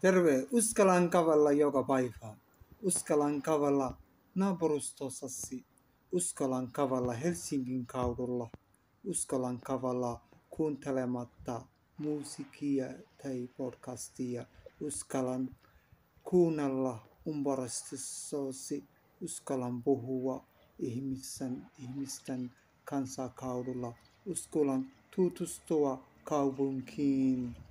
terve, uskallan kavalla joka päivä. Uskallan kavalla naapurustossasi. Uskallan kavalla Helsingin kaudulla. Uskallan kavalla kuuntelematta musiikkia tai podcastia. Uskallan kuunnella ympäristössäsi. Uskallan puhua ihmisten, ihmisten kanssa kaudulla. Uskallan tutustua kaupunkiin.